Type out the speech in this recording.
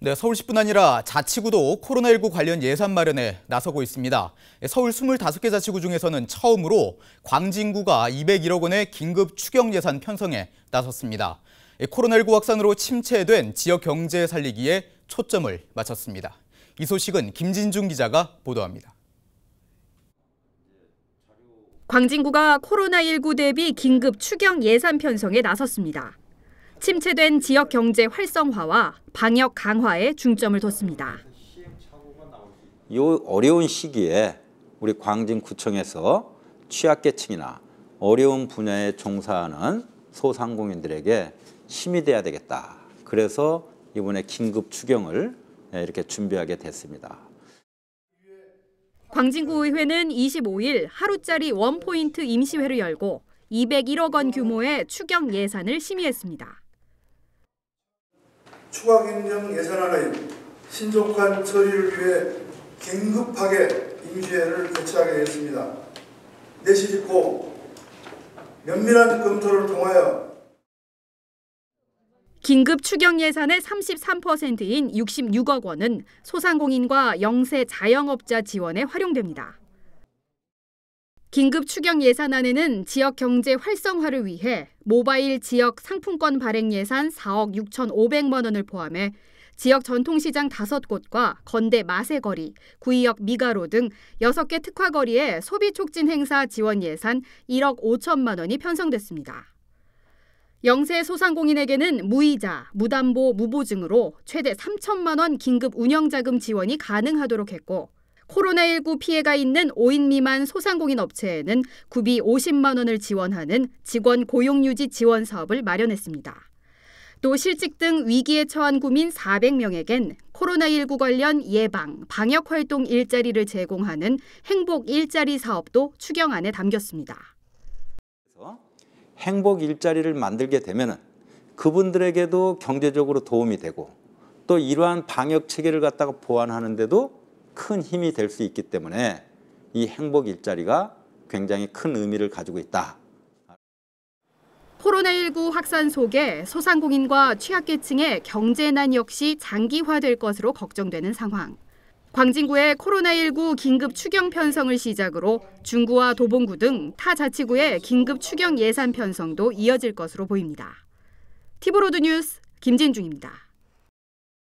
네, 서울시뿐 아니라 자치구도 코로나19 관련 예산 마련에 나서고 있습니다. 예, 서울 25개 자치구 중에서는 처음으로 광진구가 201억 원의 긴급 추경 예산 편성에 나섰습니다. 예, 코로나19 확산으로 침체된 지역 경제 살리기에 초점을 맞췄습니다. 이 소식은 김진중 기자가 보도합니다. 광진구가 코로나19 대비 긴급 추경 예산 편성에 나섰습니다. 침체된 지역 경제 활성화와 방역 강화에 중점을 뒀습니다. 이 어려운 시기에 우리 광진구청에서 취약계층이나 어려운 분야에 종사하는 소상공인들에게 힘이 돼야 되겠다. 그래서 이번에 긴급 추경을 예, 이렇게 준비하게 됐습니다. 광진구의회는 25일 하루짜리 원포인트 임시회를 열고 201억 원 규모의 추경 예산을 심의했습니다. 추가 경정 예산안의 신속한 처리를 위해 긴급하게 임시회를 개최하게 됐습니다. 내시 짓고 면밀한 검토를 통하여 긴급 추경 예산의 33%인 66억 원은 소상공인과 영세 자영업자 지원에 활용됩니다. 긴급 추경 예산안에는 지역 경제 활성화를 위해 모바일 지역 상품권 발행 예산 4억 6,500만 원을 포함해 지역 전통시장 5곳과 건대 마세거리, 구이역 미가로 등 6개 특화거리에 소비 촉진 행사 지원 예산 1억 5천만 원이 편성됐습니다. 영세 소상공인에게는 무이자, 무담보, 무보증으로 최대 3천만 원 긴급 운영자금 지원이 가능하도록 했고 코로나19 피해가 있는 5인 미만 소상공인 업체에는 구비 50만 원을 지원하는 직원 고용 유지 지원 사업을 마련했습니다. 또 실직 등 위기에 처한 구민 400명에겐 코로나19 관련 예방, 방역 활동 일자리를 제공하는 행복 일자리 사업도 추경안에 담겼습니다. 행복 일자리를 만들게 되면 그분들에게도 경제적으로 도움이 되고 또 이러한 방역 체계를 갖다가 보완하는데도 큰 힘이 될 수 있기 때문에 이 행복 일자리가 굉장히 큰 의미를 가지고 있다. 코로나19 확산 속에 소상공인과 취약계층의 경제난 역시 장기화될 것으로 걱정되는 상황. 광진구의 코로나19 긴급 추경 편성을 시작으로 중구와 도봉구 등 타 자치구의 긴급 추경 예산 편성도 이어질 것으로 보입니다. 티브로드 뉴스 김진중입니다.